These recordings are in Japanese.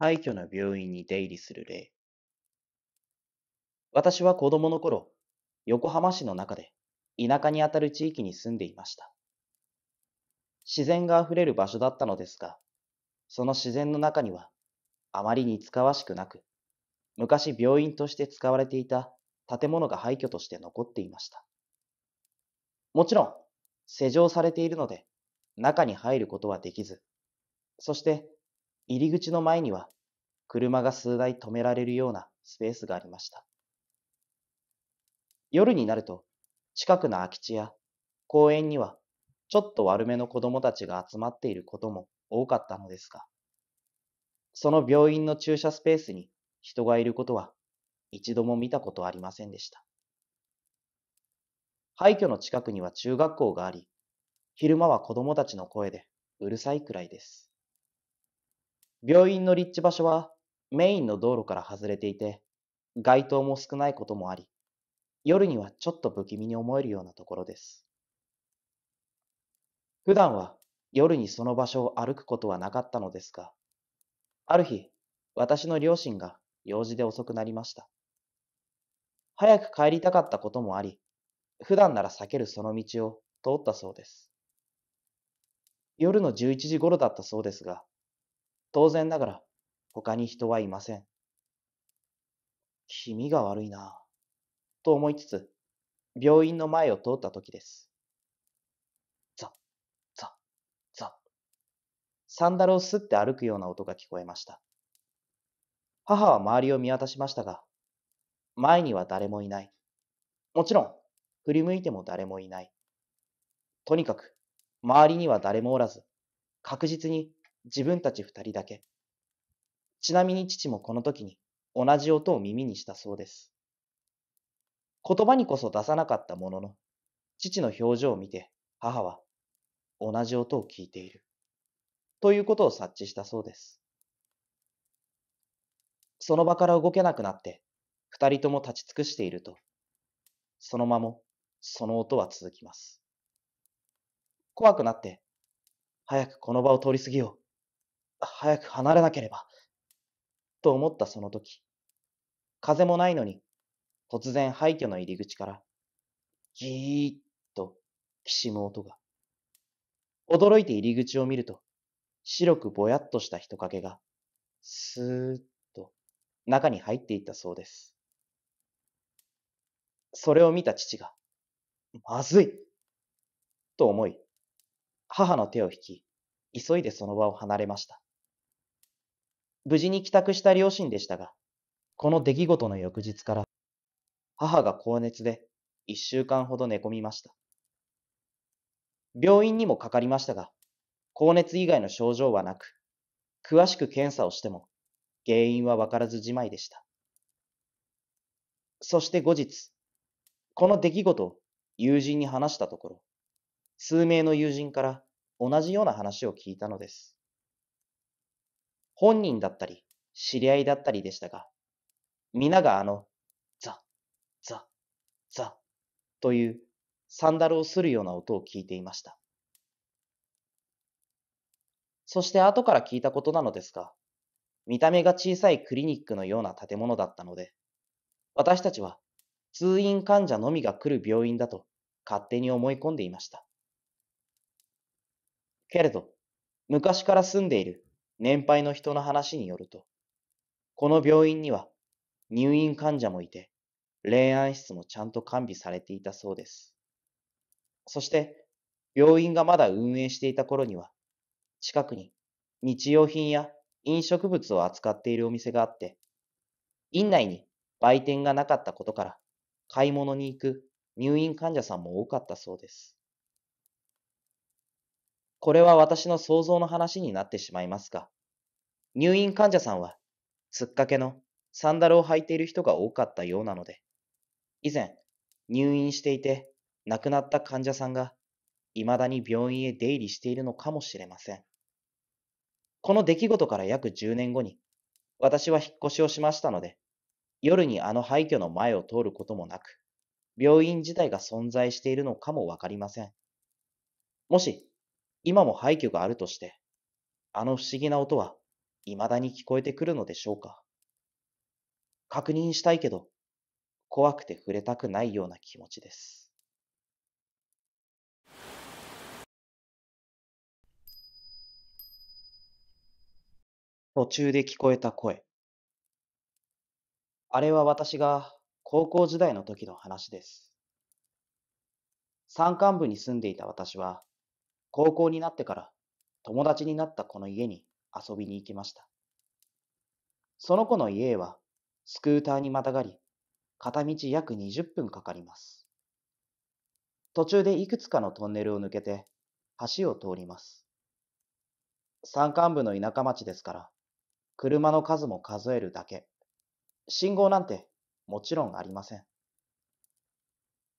廃墟な病院に出入りする例。私は子供の頃、横浜市の中で田舎にあたる地域に住んでいました。自然が溢れる場所だったのですが、その自然の中にはあまりに使わしくなく、昔病院として使われていた建物が廃墟として残っていました。もちろん、施錠されているので、中に入ることはできず、そして入り口の前には車が数台止められるようなスペースがありました。夜になると近くの空き地や公園にはちょっと悪めの子供たちが集まっていることも多かったのですが、その病院の駐車スペースに人がいることは一度も見たことありませんでした。廃墟の近くには中学校があり、昼間は子供たちの声でうるさいくらいです。病院の立地場所はメインの道路から外れていて、街灯も少ないこともあり、夜にはちょっと不気味に思えるようなところです。普段は夜にその場所を歩くことはなかったのですが、ある日、私の両親が用事で遅くなりました。早く帰りたかったこともあり、普段なら避けるその道を通ったそうです。夜の11時頃だったそうですが、当然ながら他に人はいません。気味が悪いなぁ、と思いつつ、病院の前を通った時です。ザ、ザ、ザ。サンダルをすって歩くような音が聞こえました。母は周りを見渡しましたが、前には誰もいない。もちろん、振り向いても誰もいない。とにかく、周りには誰もおらず、確実に自分たち二人だけ。ちなみに父もこの時に同じ音を耳にしたそうです。言葉にこそ出さなかったものの、父の表情を見て母は同じ音を聞いている。ということを察知したそうです。その場から動けなくなって二人とも立ち尽くしていると、そのままその音は続きます。怖くなって、早くこの場を通り過ぎよう。早く離れなければ、と思ったその時、風もないのに、突然廃墟の入り口から、ギーッと、きしむ音が。驚いて入り口を見ると、白くぼやっとした人影が、スーッと中に入っていったそうです。それを見た父が、まずいと思い、母の手を引き、急いでその場を離れました。無事に帰宅した両親でしたが、この出来事の翌日から、母が高熱で一週間ほど寝込みました。病院にもかかりましたが、高熱以外の症状はなく、詳しく検査をしても原因はわからずじまいでした。そして後日、この出来事を友人に話したところ、数名の友人から同じような話を聞いたのです。本人だったり、知り合いだったりでしたが、皆があの、ザ、ザ、ザというサンダルをするような音を聞いていました。そして後から聞いたことなのですが、見た目が小さいクリニックのような建物だったので、私たちは通院患者のみが来る病院だと勝手に思い込んでいました。けれど、昔から住んでいる年配の人の話によると、この病院には入院患者もいて、霊安室もちゃんと完備されていたそうです。そして、病院がまだ運営していた頃には、近くに日用品や飲食物を扱っているお店があって、院内に売店がなかったことから、買い物に行く入院患者さんも多かったそうです。これは私の想像の話になってしまいますが、入院患者さんは、すっかけのサンダルを履いている人が多かったようなので、以前、入院していて亡くなった患者さんが、未だに病院へ出入りしているのかもしれません。この出来事から約10年後に、私は引っ越しをしましたので、夜にあの廃墟の前を通ることもなく、病院自体が存在しているのかもわかりません。もし、今も廃墟があるとして、あの不思議な音は未だに聞こえてくるのでしょうか。確認したいけど、怖くて触れたくないような気持ちです。途中で聞こえた声。あれは私が高校時代の時の話です。山間部に住んでいた私は、高校になってから友達になったこの家に遊びに行きました。その子の家へはスクーターにまたがり、片道約20分かかります。途中でいくつかのトンネルを抜けて橋を通ります。山間部の田舎町ですから、車の数も数えるだけ。信号なんてもちろんありません。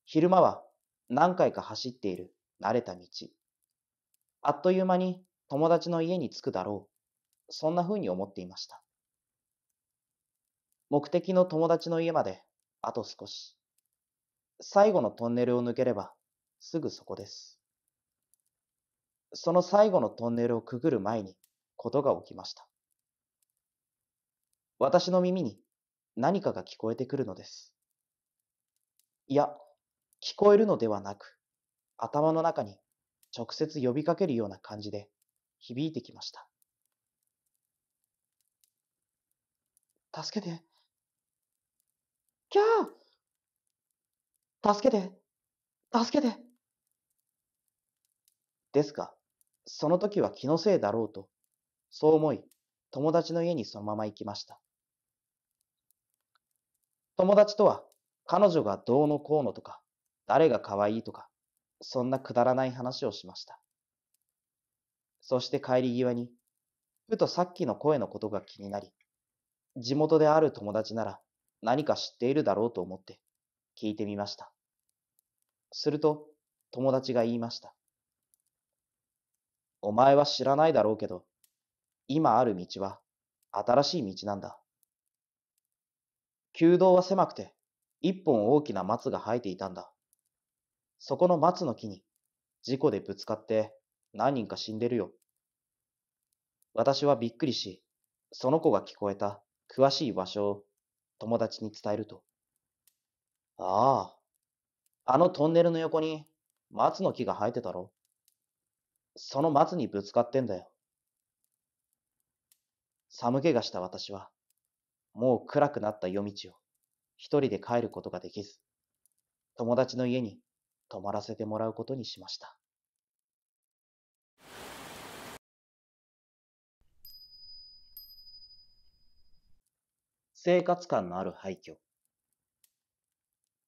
昼間は何回か走っている慣れた道。あっという間に友達の家に着くだろう。そんなふうに思っていました。目的の友達の家まであと少し。最後のトンネルを抜ければすぐそこです。その最後のトンネルをくぐる前にことが起きました。私の耳に何かが聞こえてくるのです。いや、聞こえるのではなく、頭の中に直接呼びかけるような感じで響いてきました。助けて。キャー助けて助けてですが、その時は気のせいだろうと、そう思い、友達の家にそのまま行きました。友達とは、彼女がどうのこうのとか、誰が可愛いとか、そんなくだらない話をしました。そして帰り際に、ふとさっきの声のことが気になり、地元である友達なら何か知っているだろうと思って聞いてみました。すると友達が言いました。お前は知らないだろうけど、今ある道は新しい道なんだ。旧道は狭くて一本大きな松が生えていたんだ。そこの松の木に事故でぶつかって何人か死んでるよ。私はびっくりし、その子が聞こえた詳しい場所を友達に伝えると。ああ、あのトンネルの横に松の木が生えてたろ。その松にぶつかってんだよ。寒気がした私は、もう暗くなった夜道を一人で帰ることができず、友達の家に泊まらせてもらうことにしました。生活感のある廃墟。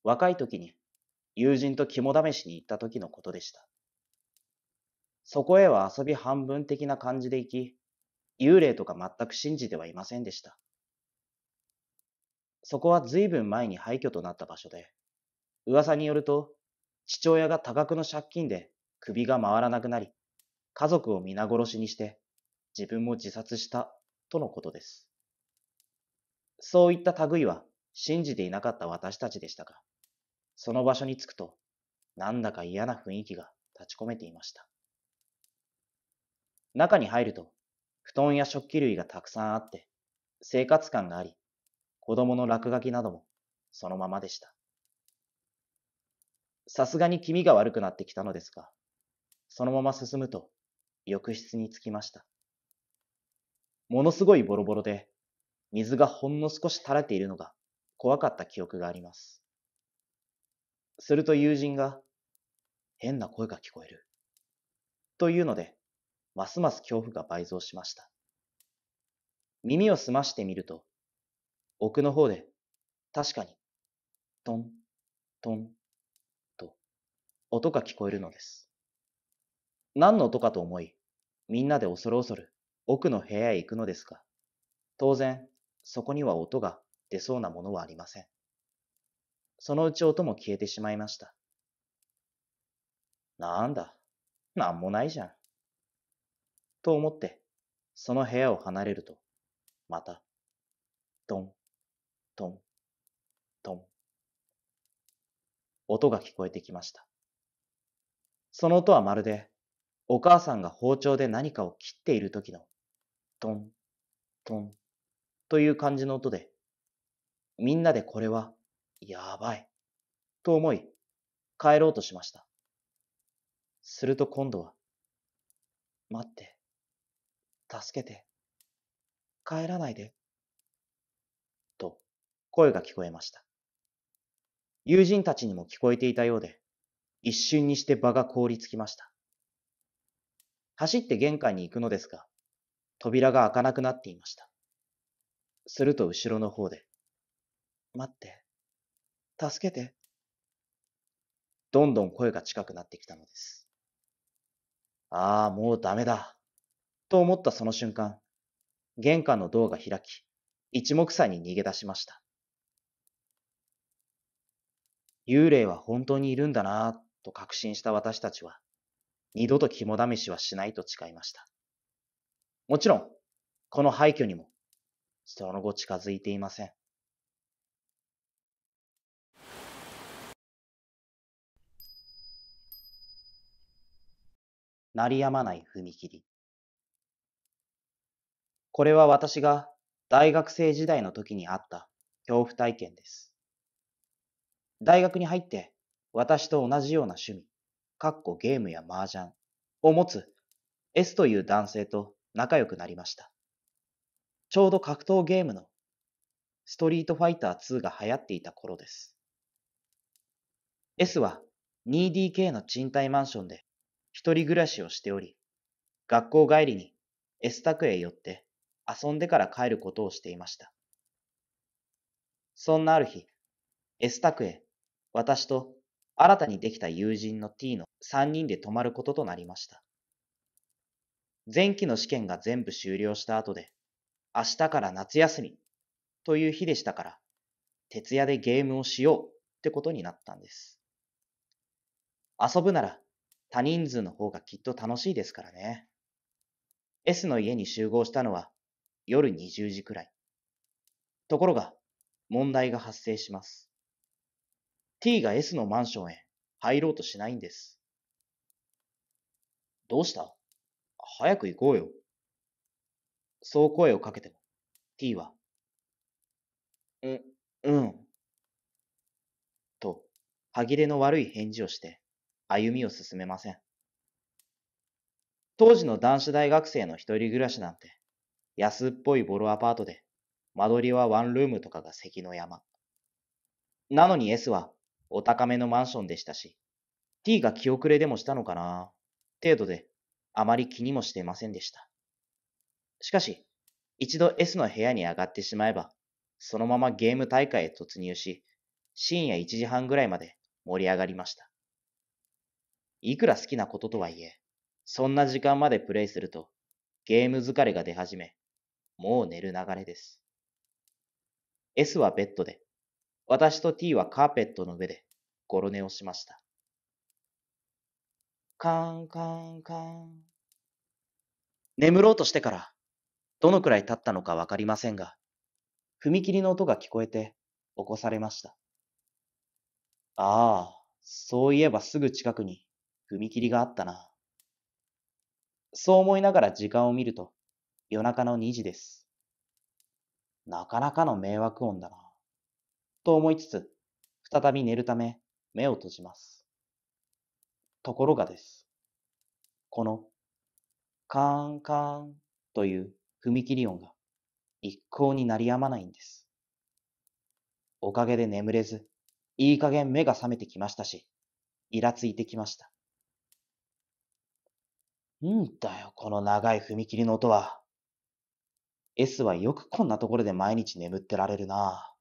若い時に友人と肝試しに行った時のことでした。そこへは遊び半分的な感じで行き、幽霊とか全く信じてはいませんでした。そこは随分前に廃墟となった場所で、噂によると、父親が多額の借金で首が回らなくなり、家族を皆殺しにして、自分も自殺したとのことです。そういった類は信じていなかった私たちでしたが、その場所に着くと、なんだか嫌な雰囲気が立ち込めていました。中に入ると、布団や食器類がたくさんあって、生活感があり、子供の落書きなどもそのままでした。さすがに気味が悪くなってきたのですが、そのまま進むと浴室に着きました。ものすごいボロボロで水がほんの少し垂れているのが怖かった記憶があります。すると友人が、変な声が聞こえる。というので、ますます恐怖が倍増しました。耳を澄ましてみると、奥の方で、確かに、トン、トン、と、音が聞こえるのです。何の音かと思い、みんなで恐る恐る奥の部屋へ行くのですが、当然、そこには音が出そうなものはありません。そのうち音も消えてしまいました。なんだ、なんもないじゃん。と思って、その部屋を離れると、また、トン、トン、トン。音が聞こえてきました。その音はまるで、お母さんが包丁で何かを切っている時の、トン、トン、という感じの音で、みんなでこれはやばいと思い帰ろうとしました。すると今度は、待って、助けて、帰らないで、と声が聞こえました。友人たちにも聞こえていたようで、一瞬にして場が凍りつきました。走って玄関に行くのですが、扉が開かなくなっていました。すると後ろの方で。待って。助けて。どんどん声が近くなってきたのです。ああ、もうダメだ。と思ったその瞬間、玄関のドアが開き、一目散に逃げ出しました。幽霊は本当にいるんだなぁと確信した私たちは、二度と肝試しはしないと誓いました。もちろん、この廃墟にもその後近づいていません。鳴りやまない踏切。これは私が大学生時代の時にあった恐怖体験です。大学に入って私と同じような趣味、かっこゲームや麻雀を持つ S という男性と仲良くなりました。ちょうど格闘ゲームのストリートファイター2が流行っていた頃です。S は 2DK の賃貸マンションで一人暮らしをしており、学校帰りに S 宅へ寄って遊んでから帰ることをしていました。そんなある日、S 宅へ私と新たにできた友人の T の3人で泊まることとなりました。前期の試験が全部終了した後で、明日から夏休みという日でしたから、徹夜でゲームをしようってことになったんです。遊ぶなら他人数の方がきっと楽しいですからね。S の家に集合したのは夜20時くらい。ところが問題が発生します。T が S のマンションへ入ろうとしないんです。どうした早く行こうよ。そう声をかけても、T は、う、うん。と、歯切れの悪い返事をして、歩みを進めません。当時の男子大学生の一人暮らしなんて、安っぽいボロアパートで、間取りはワンルームとかが関の山。なのに S はお高めのマンションでしたし、T が気遅れでもしたのかな、程度で、あまり気にもしていませんでした。しかし、一度 S の部屋に上がってしまえば、そのままゲーム大会へ突入し、深夜1時半ぐらいまで盛り上がりました。いくら好きなこととはいえ、そんな時間までプレイすると、ゲーム疲れが出始め、もう寝る流れです。S はベッドで、私と T はカーペットの上で、ゴロ寝をしました。カーンカーンカーン。眠ろうとしてから、どのくらい経ったのかわかりませんが、踏切の音が聞こえて起こされました。ああ、そういえばすぐ近くに踏切があったな。そう思いながら時間を見ると夜中の2時です。なかなかの迷惑音だな。と思いつつ、再び寝るため目を閉じます。ところがです。この、カーンカーンという踏切音が一向に鳴りやまないんです。おかげで眠れず、いい加減目が覚めてきましたし、イラついてきました。んだよ、この長い踏切の音は。S はよくこんなところで毎日眠ってられるな。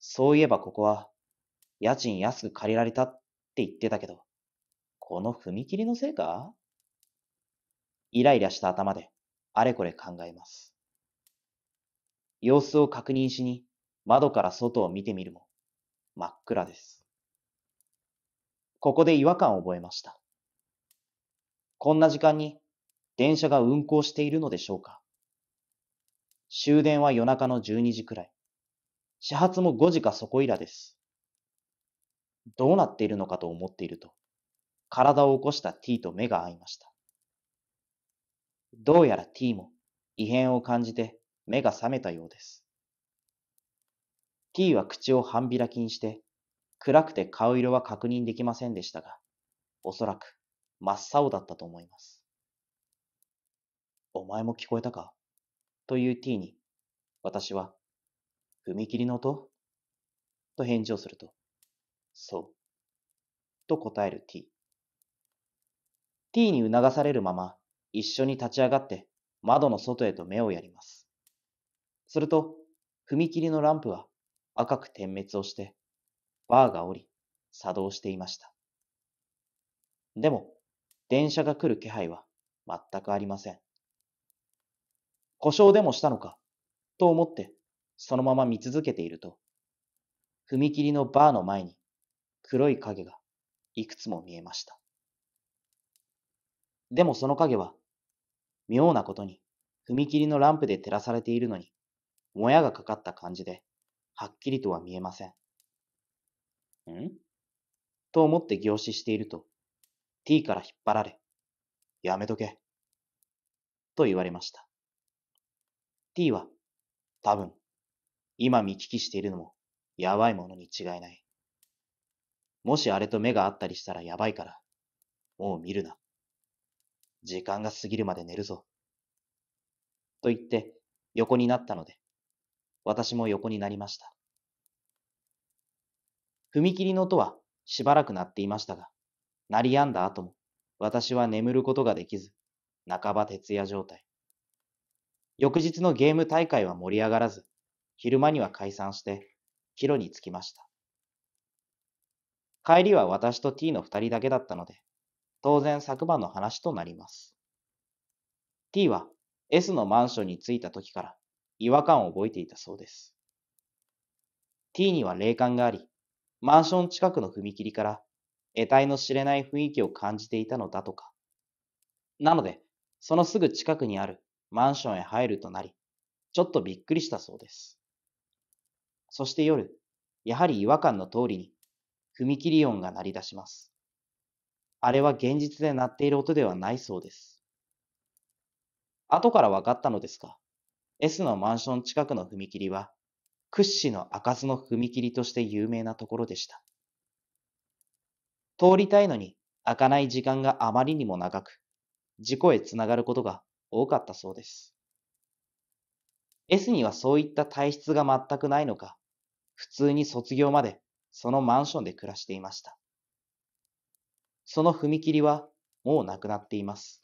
そういえばここは、家賃安く借りられたって言ってたけど、この踏切のせいかイライラした頭で、あれこれ考えます。様子を確認しに窓から外を見てみるも真っ暗です。ここで違和感を覚えました。こんな時間に電車が運行しているのでしょうか終電は夜中の12時くらい。始発も5時かそこいらです。どうなっているのかと思っていると、体を起こした T と目が合いました。どうやら T も異変を感じて目が覚めたようです。T は口を半開きにして、暗くて顔色は確認できませんでしたが、おそらく真っ青だったと思います。お前も聞こえたかという T に、私は、踏切の音と返事をすると、そう。と答える T。T に促されるまま、一緒に立ち上がって窓の外へと目をやります。すると、踏切のランプは赤く点滅をして、バーが降り、作動していました。でも、電車が来る気配は全くありません。故障でもしたのか、と思って、そのまま見続けていると、踏切のバーの前に黒い影がいくつも見えました。でもその影は妙なことに、踏切のランプで照らされているのに、もやがかかった感じで、はっきりとは見えません。んと思って凝視していると、t から引っ張られ、やめとけ。と言われました。t は、多分、今見聞きしているのも、やばいものに違いない。もしあれと目が合ったりしたらやばいから、もう見るな。時間が過ぎるまで寝るぞ。と言って横になったので、私も横になりました。踏切の音はしばらく鳴っていましたが、鳴り止んだ後も私は眠ることができず、半ば徹夜状態。翌日のゲーム大会は盛り上がらず、昼間には解散して、帰路に着きました。帰りは私と T の二人だけだったので、当然昨晩の話となります。T は S のマンションに着いた時から違和感を覚えていたそうです。T には霊感があり、マンション近くの踏切から得体の知れない雰囲気を感じていたのだとか。なので、そのすぐ近くにあるマンションへ入るとなり、ちょっとびっくりしたそうです。そして夜、やはり違和感の通りに、踏切音が鳴り出します。あれは現実で鳴っている音ではないそうです。後から分かったのですが、S のマンション近くの踏切は、屈指の開かずの踏切として有名なところでした。通りたいのに開かない時間があまりにも長く、事故へつながることが多かったそうです。S にはそういった体質が全くないのか、普通に卒業までそのマンションで暮らしていました。その踏切はもうなくなっています。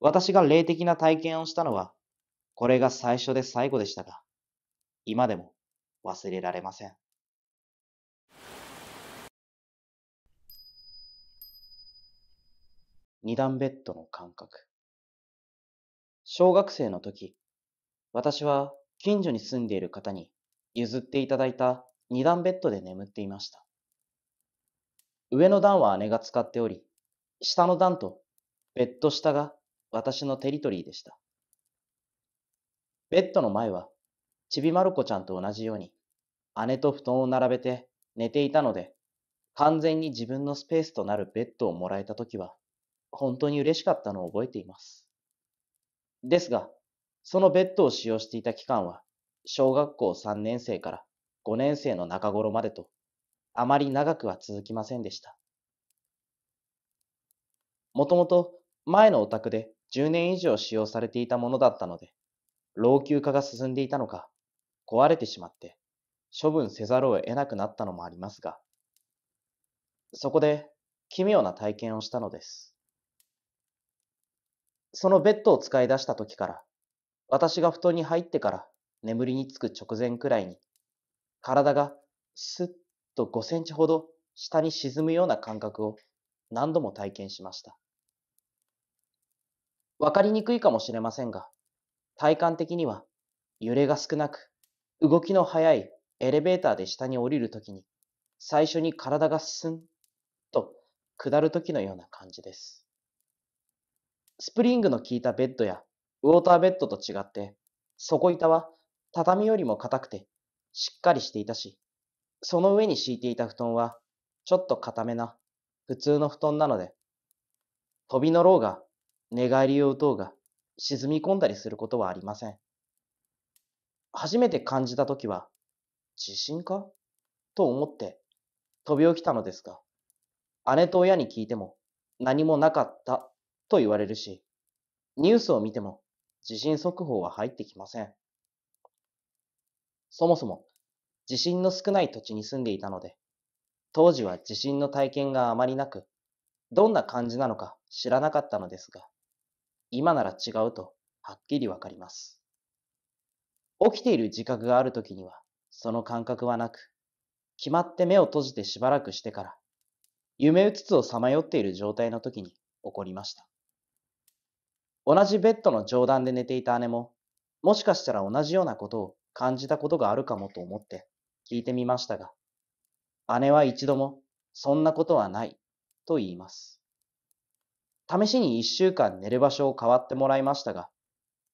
私が霊的な体験をしたのは、これが最初で最後でしたが、今でも忘れられません。二段ベッドの感覚。小学生の時、私は近所に住んでいる方に譲っていただいた二段ベッドで眠っていました。上の段は姉が使っており、下の段とベッド下が私のテリトリーでした。ベッドの前は、ちびまる子ちゃんと同じように、姉と布団を並べて寝ていたので、完全に自分のスペースとなるベッドをもらえたときは、本当に嬉しかったのを覚えています。ですが、そのベッドを使用していた期間は、小学校3年生から5年生の中頃までとあまり長くは続きませんでした。もともと前のお宅で10年以上使用されていたものだったので、老朽化が進んでいたのか、壊れてしまって処分せざるを得なくなったのもありますが、そこで奇妙な体験をしたのです。そのベッドを使い出した時から、私が布団に入ってから眠りにつく直前くらいに、体がスッと5センチほど下に沈むような感覚を何度も体験しました。わかりにくいかもしれませんが、体感的には揺れが少なく、動きの速いエレベーターで下に降りるときに、最初に体がスンと下るときのような感じです。スプリングの効いたベッドやウォーターベッドと違って、底板は畳よりも硬くてしっかりしていたし、その上に敷いていた布団は、ちょっと固めな、普通の布団なので、飛び乗ろうが、寝返りを打とうが、沈み込んだりすることはありません。初めて感じたときは、地震かと思って飛び起きたのですが、姉と親に聞いても何もなかったと言われるし、ニュースを見ても地震速報は入ってきません。そもそも地震の少ない土地に住んでいたので、当時は地震の体験があまりなく、どんな感じなのか知らなかったのですが、今なら違うとはっきりわかります。起きている自覚がある時には、その感覚はなく、決まって目を閉じてしばらくしてから、夢うつつをさまよっている状態の時に起こりました。同じベッドの上段で寝ていた姉も、もしかしたら同じようなことを感じたことがあるかもと思って、聞いてみましたが、姉は一度も、そんなことはない、と言います。試しに一週間寝る場所を変わってもらいましたが、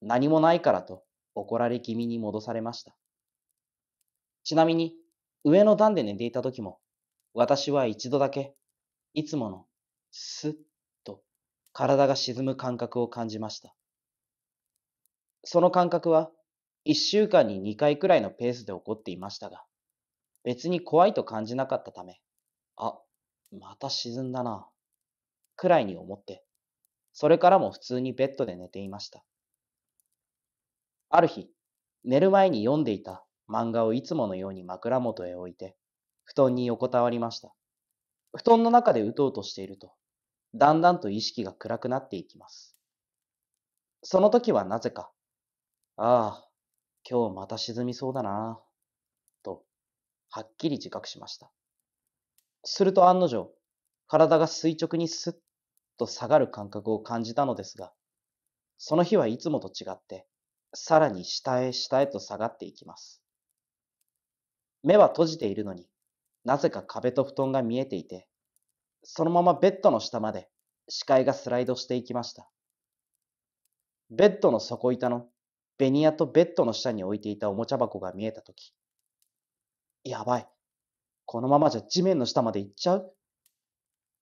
何もないからと怒られ気味に戻されました。ちなみに、上の段で寝ていた時も、私は一度だけ、いつもの、スッと体が沈む感覚を感じました。その感覚は、一週間に二回くらいのペースで起こっていましたが、別に怖いと感じなかったため、あ、また沈んだな、くらいに思って、それからも普通にベッドで寝ていました。ある日、寝る前に読んでいた漫画をいつものように枕元へ置いて、布団に横たわりました。布団の中でうとうとしていると、だんだんと意識が暗くなっていきます。その時はなぜか、ああ、今日また沈みそうだな。はっきり自覚しました。すると案の定、体が垂直にスッと下がる感覚を感じたのですが、その日はいつもと違って、さらに下へ下へと下がっていきます。目は閉じているのになぜか壁と布団が見えていて、そのままベッドの下まで視界がスライドしていきました。ベッドの底板のベニヤとベッドの下に置いていたおもちゃ箱が見えたとき、やばい。このままじゃ地面の下まで行っちゃう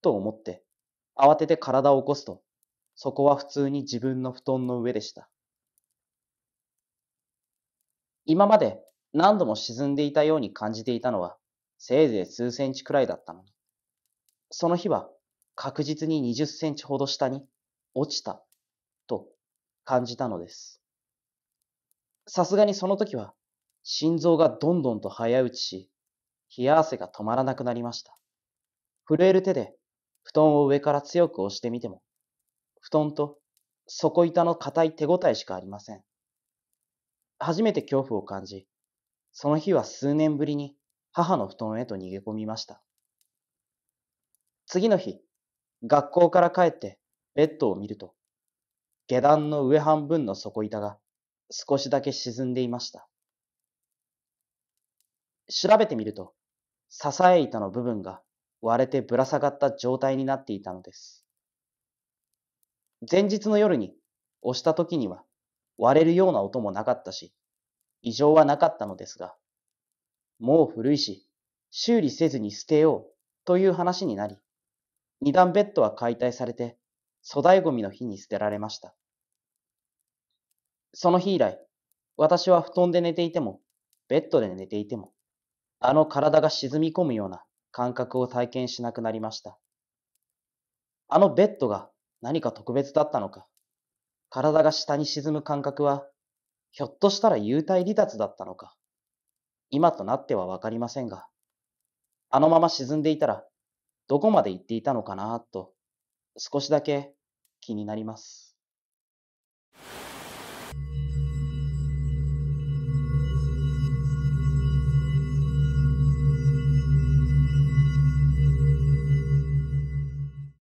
と思って、慌てて体を起こすと、そこは普通に自分の布団の上でした。今まで何度も沈んでいたように感じていたのは、せいぜい数センチくらいだったのに。その日は確実に20センチほど下に落ちたと感じたのです。さすがにその時は心臓がどんどんと早打ちし、冷や汗が止まらなくなりました。震える手で布団を上から強く押してみても、布団と底板の硬い手応えしかありません。初めて恐怖を感じ、その日は数年ぶりに母の布団へと逃げ込みました。次の日、学校から帰ってベッドを見ると、下段の上半分の底板が少しだけ沈んでいました。調べてみると、支え板の部分が割れてぶら下がった状態になっていたのです。前日の夜に押した時には割れるような音もなかったし、異常はなかったのですが、もう古いし、修理せずに捨てようという話になり、二段ベッドは解体されて、粗大ゴミの日に捨てられました。その日以来、私は布団で寝ていても、ベッドで寝ていても、あの体が沈み込むような感覚を体験しなくなりました。あのベッドが何か特別だったのか、体が下に沈む感覚は、ひょっとしたら幽体離脱だったのか、今となってはわかりませんが、あのまま沈んでいたら、どこまで行っていたのかな、と、少しだけ気になります。